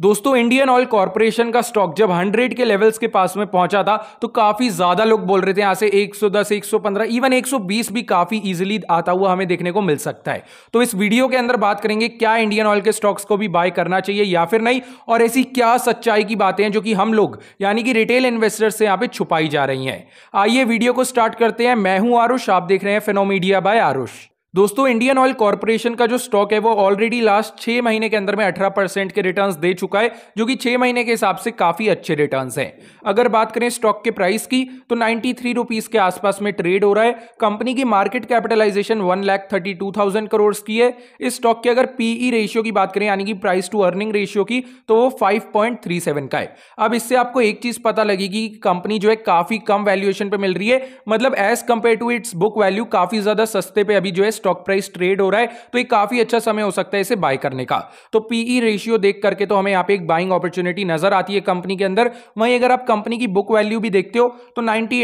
दोस्तों Indian Oil Corporation का stock जब 100 के लेवल्स के पास में पहुंचा था तो काफी ज्यादा लोग बोल रहे थे यहां से 110, 115, इवन 120 भी काफी इजीली आता हुआ हमें देखने को मिल सकता है तो इस वीडियो के अंदर बात करेंगे क्या इंडियन ऑयल के स्टॉक्स को भी बाय करना चाहिए या फिर नहीं और ऐसी क्या सच्चाई की बातें हैं जो कि हम लोग यानी कि रिटेल इन्वेस्टर्स से यहाँ पे छुपाई जा रही है आइए वीडियो को स्टार्ट करते हैं मैं हूं आरुष आप देख रहे हैं फेनोमीडिया बाय आरुष दोस्तों इंडियन ऑयल कॉरपोरेशन का जो स्टॉक है वो ऑलरेडी लास्ट छह महीने के अंदर में अठारह परसेंट के रिटर्न्स दे चुका है जो कि छह महीने के हिसाब से काफी अच्छे रिटर्न्स हैं अगर बात करें स्टॉक के प्राइस की तो नाइन्टी थ्री रुपीज के आसपास में ट्रेड हो रहा है कंपनी की market capitalization one lakh thirty two thousand crore की है इस स्टॉक की अगर पीई रेशियो e की बात करें यानी कि प्राइस टू अर्निंग रेशियो की तो वो फाइव पॉइंट थ्री सेवन का है अब इससे आपको एक चीज पता लगेगी कि कंपनी जो है काफी कम वैल्यूएशन पर मिल रही है मतलब as compared to its book value काफी ज्यादा सस्ते पे अभी जो है स्टॉक प्राइस ट्रेड हो रहा है तो एक काफी अच्छा समय हो सकता है इसे बाय करने का तो पीई रेशियो e देख करके तो हमें यहाँ पे एक बाइंग अपॉर्चुनिटी नजर आती है कंपनी के अंदर वहीं अगर आप कंपनी की बुक वैल्यू भी देखते हो तो नाइनटी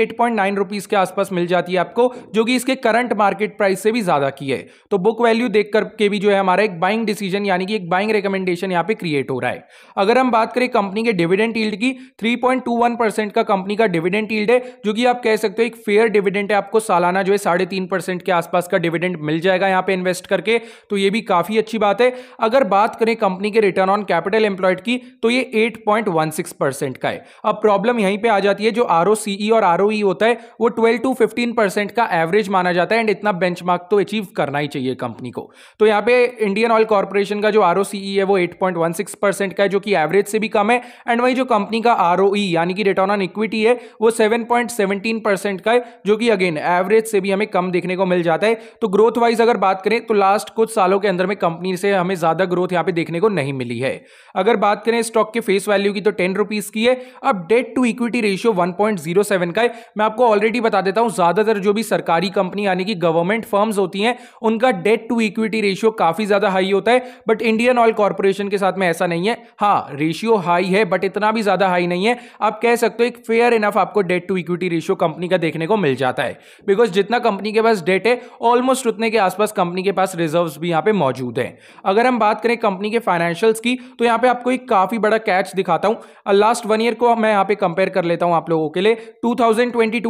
रुपीस के आसपास मिल जाती है आपको जो कि इसके करंट मार्केट प्राइस से भी ज्यादा की है तो बुक वैल्यू देख करके भी जो है हमारा एक बाइंग डिसीजन यानी कि एक बाइंग रिकमेंडेशन यहाँ पे क्रिएट हो रहा है अगर हम बात करें कंपनी के डिविडेंट ईल्ड की 3.21 परसेंट का कंपनी का डिविडेंट ईल्ड है जो कि आप कह सकते हो एक फेयर डिविडेंट है आपको सालाना जो है साढ़े तीन परसेंट के आसपास का डिविडेंट मिल जाएगा यहां पे इन्वेस्ट करके तो ये भी काफ़ी अच्छी बात है अगर बात करें कंपनी के रिटर्न ऑन कैपिटल एम्प्लॉयड की तो ये 8.16 परसेंट का है अब प्रॉब्लम यहीं पे आ जाती है जो आर e और आर e होता है वो 12 टू 15 परसेंट का एवरेज माना जाता है एंड इतना बेंच तो अचीव करना ही चाहिए कंपनी को तो यहां पर इंडियन ऑयल कॉर्पोरेशन का जो आर e है वो एट का है जो कि एवरेज से भी कम है एंड वही जो कंपनी का आर यानी कि रिटर्न ऑन इक्विटी है वो सेवन का है जो कि अगेन एवरेज से भी हमें कम देखने को मिल जाता है तो ग्रोथ ग्रोथ वाइज अगर बात करें तो लास्ट कुछ सालों के अंदर में कंपनी से हमें ज़्यादा ग्रोथ यहां पे देखने को नहीं मिली है अगर बात करें स्टॉक के फेस वैल्यू की तो टेन रुपीज़ की है अब debt to equity ratio one का है मैं आपको ऑलरेडी बता देता हूं ज़्यादातर जो भी सरकारी कंपनी यानी कि गवर्नमेंट फर्म्स होती हैं उनका डेट टू इक्विटी रेशियो काफ़ी ज़्यादा हाई होता है बट इंडियन ऑयल कॉरपोरेशन के साथ में ऐसा नहीं है हाँ रेशियो हाई है बट इतना भी ज़्यादा हाई नहीं है आप कह सकते हो एक फेयर इनफ आपको debt to equity ratio company का देखने को मिल जाता है बिकॉज जितना कंपनी के पास डेट है ऑलमोस्ट उतने के आसपास कंपनी के पास रिजर्व्स भी यहाँ पे मौजूद हैं अगर हम बात करें कंपनी के फाइनेंशियल्स की तो यहाँ पे आपको एक काफ़ी बड़ा कैच दिखाता हूँ लास्ट वन ईयर को मैं यहाँ पे कंपेयर कर लेता हूँ आप लोगों के लिए टू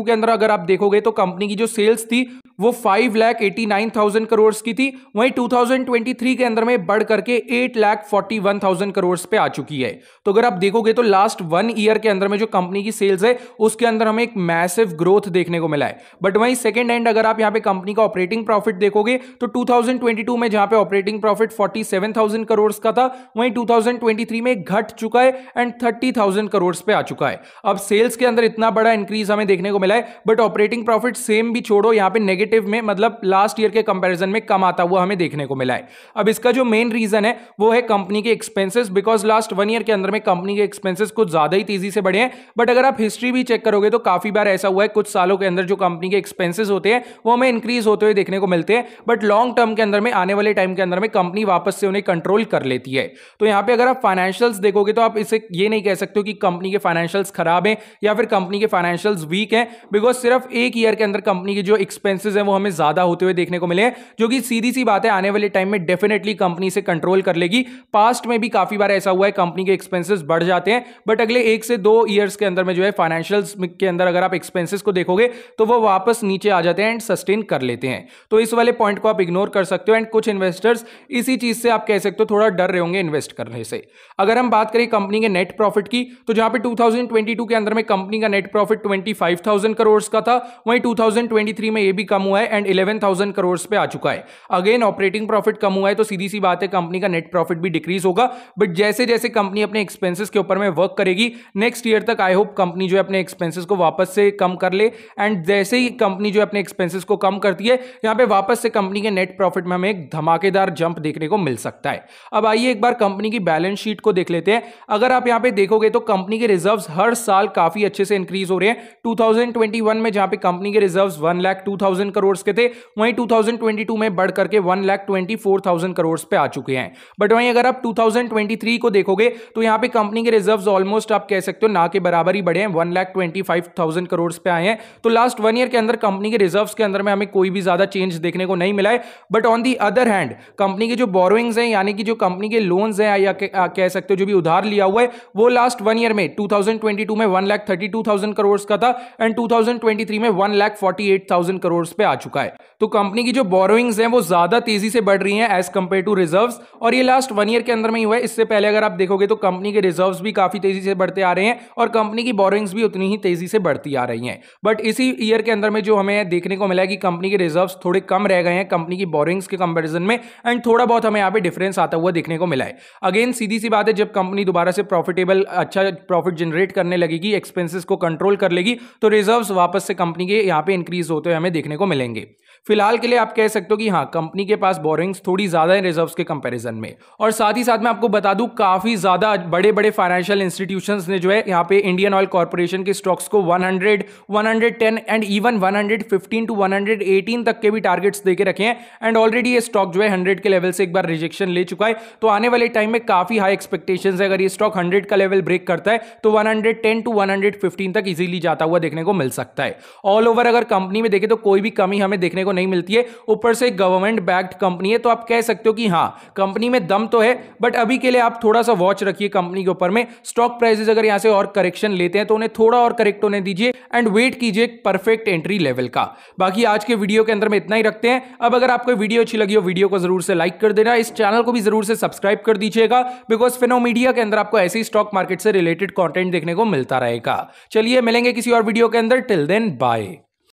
के अंदर अगर आप देखोगे तो कंपनी की जो सेल्स थी वो five lakh eighty nine thousand crore की थी वहीं 2023 के अंदर में बढ़ करके eight lakh forty one thousand crore पे आ चुकी है तो अगर आप देखोगे तो लास्ट वन ईयर के अंदर में जो कंपनी की सेल्स है उसके अंदर हमें एक मैसिव ग्रोथ देखने को मिला है बट वहीं सेकेंड एंड अगर आप यहाँ पे कंपनी का ऑपरेटिंग प्रॉफिट देखोगे तो 2022 में जहां पे ऑपरेटिंग प्रॉफिट 47,000 करोड़ का था वहीं 2023 में घट चुका है एंड 30,000 करोड़ पे आ चुका है अब सेल्स के अंदर इतना बड़ा इंक्रीज हमें देखने को मिला है बट ऑपरेटिंग प्रॉफिट सेम भी छोड़ो यहां पे नेगेटिव में मतलब लास्ट ईयर के कंपेरिजन में कम आता हुआ हमें देखने को मिला है अब इसका जो मेन रीजन है वो है कंपनी के expenses because last one year के अंदर में कंपनी के एक्सपेंसिस कुछ ज्यादा ही तेजी से बढ़े हैं बट अगर आप हिस्ट्री भी चेक करोगे तो काफी बार ऐसा हुआ है कुछ सालों के अंदर जो कंपनी के एक्सपेंसिस होते हैं वो हमें इंक्रीज होते हुए देखने को मिलते सकते हैं बट लॉन्ग टर्म के अंदर में आने वाले टाइम के अंदर में कंपनी वापस से उन्हें कंट्रोल कर लेती है तो यहां पे अगर आप फाइनेंशियल्स देखोगे तो आप इसे ये नहीं कह सकते हो कि कंपनी के फाइनेंशियल्स खराब हैं या फिर कंपनी के फाइनेंशियल्स वीक हैं बिकॉज सिर्फ एक ईयर के अंदर कंपनी के जो एक्सपेंसिस हैं वो हमें ज़्यादा होते हुए देखने को मिले हैं जो कि सीधी सी बात है आने वाले टाइम में डेफिनेटली कंपनी से कंट्रोल कर लेगी पास्ट में भी काफ़ी बार ऐसा हुआ है कंपनी के एक्सपेंसिस बढ़ जाते हैं बट अगले एक से दो ईयर्स के अंदर में जो है फाइनेंशियल्स के अंदर अगर आप एक्सपेंसिस को देखोगे तो वो वापस नीचे आ जाते हैं एंड सस्टेन कर लेते हैं तो इस वाले पॉइंट को आप इग्नोर कर सकते हो एंड कुछ इन्वेस्टर्स इसी चीज़ से आप कह सकते हो थोड़ा डर रहे होंगे इन्वेस्ट करने से अगर हम बात करें कंपनी के नेट प्रॉफिट की तो जहां पे 2022 के अंदर में कंपनी का नेट प्रॉफिट 25,000 करोड़ का था वहीं 2023 में ये भी कम हुआ है एंड 11,000 करोड़ पे आ चुका है अगेन ऑपरेटिंग प्रॉफिट कम हुआ है तो सीधी सी बात है कंपनी का नेट प्रॉफिट भी डिक्रीज होगा बट जैसे जैसे कंपनी अपने एक्सपेंसिस के ऊपर में वर्क करेगी नेक्स्ट ईयर तक आई होप कंपनी जो है अपने एक्सपेंसिस को वापस से कम कर ले एंड जैसे ही कंपनी जो है अपने एक्सपेंसिस को कम करती है यहां पे वापस वापस से कंपनी के नेट प्रॉफिट में हमें एक धमाकेदार जंप देखने को मिल सकता है अब आइए एक बार कंपनी की बैलेंस शीट को देख लेते हैं अगर आप यहां पे देखोगे तो कंपनी के रिजर्व्स हर साल काफी अच्छे से इंक्रीज हो रहे हैं 2021 में जहां पे कंपनी के reserves one lakh two thousand crore के थे वहीं 2022 में बढ़ करके one lakh twenty four crore पे आ चुके हैं बट वहीं अगर आप 2023 को देखोगे तो यहाँ पे कंपनी के रिजर्व्स ऑलमोस्ट आप कह सकते हो ना के बराबर ही बढ़े हैं one lakh twenty five thousand crore पे आए हैं तो लास्ट वन ईयर के अंदर कंपनी के रिजर्व्स के अंदर में हमें कोई भी ज्यादा चेंज देखने देखने को नहीं मिला है but on the other hand company के जो बोरोइंग्स हैं यानी कि जो कंपनी के लोन्स हैं या कह सकते हो जो भी उधार लिया हुआ है वो लास्ट वन ईयर में 2022 में one lakh thirty two thousand crore का था एंड 2023 में one lakh forty eight thousand crore पे आ चुका है तो कंपनी की जो बोरोइंग्स हैं वो ज्यादा तेजी से बढ़ रही हैं एज कंपेयर टू रिजर्व और ये लास्ट वन ईयर के अंदर में ही हुआ है इससे पहले अगर आप देखोगे तो कंपनी के रिजर्व भी काफी तेजी से बढ़ते आ रहे हैं और कंपनी की बोरोइंग्स भी उतनी ही तेजी से बढ़ती आ रही हैं बट इसी ईयर के अंदर में जो हमें देखने को मिला है कि कंपनी के रिजर्व्स थोड़े कम रह गए हैं कंपनी की बोरिंग्स के कंपेरिजन में एंड थोड़ा बहुत हमें यहाँ पे डिफरेंस आता हुआ देखने को मिला है अगेन सीधी सी बात है जब कंपनी दोबारा से प्रॉफिटेबल अच्छा प्रॉफिट जनरेट करने लगेगी एक्सपेंसिस को कंट्रोल कर लेगी तो रिजर्व वापस से कंपनी के यहाँ पे इंक्रीज होते हुए हमें देखने को मिलेंगे फिलहाल के लिए आप कह सकते हो कि हाँ कंपनी के पास बोरिंग्स थोड़ी ज़्यादा है रिजर्व के कंपेरिजन में और साथ ही साथ मैं आपको बता दूं काफ़ी ज़्यादा बड़े बड़े फाइनेंशियल इंस्टीट्यूशन ने जो है यहाँ पे इंडियन ऑयल कॉरपोरेशन के स्टॉक्स को 100, 110 एंड इवन 115 टू 118 तक के भी टारगेट्स देके रखे हैं एंड ऑलरेडी ये स्टॉक जो है हंड्रेड के लेवल से एक बार रिजेक्शन ले चुका है तो आने वाले टाइम में काफ़ी हाई एक्सपेक्टेशन है अगर ये स्टॉक हंड्रेड का लेवल ब्रेक करता है तो वन टू वन तक इजीली जाता हुआ देखने को मिल सकता है ऑल ओवर अगर कंपनी में देखे तो कोई भी कमी हमें देखने को को नहीं मिलती है ऊपर से गवर्नमेंट बैक्ड कंपनी है तो आप कह सकते हो कि हाँ कंपनी में दम तो है बट अभी के लिए आप थोड़ा सा वॉच रखिए कंपनी के ऊपर में स्टॉक प्राइसेस अगर यहाँ से और करेक्शन लेते हैं तो उन्हें थोड़ा और करेक्ट होने दीजिए एंड वेट कीजिए परफेक्ट एंट्री लेवल का बाकी आज के वीडियो के अंदर में इतना ही रखते हैं अब अगर आपको वीडियो अच्छी लगी हो वीडियो को जरूर से लाइक कर देना इस चैनल को भी जरूर से सब्सक्राइब कर दीजिएगा बिकॉज फिनो मीडिया के अंदर आपको ऐसे ही स्टॉक मार्केट से रिलेटेड कॉन्टेंट देखने को मिलता रहेगा चलिए मिलेंगे किसी और वीडियो के अंदर टिल देन बाय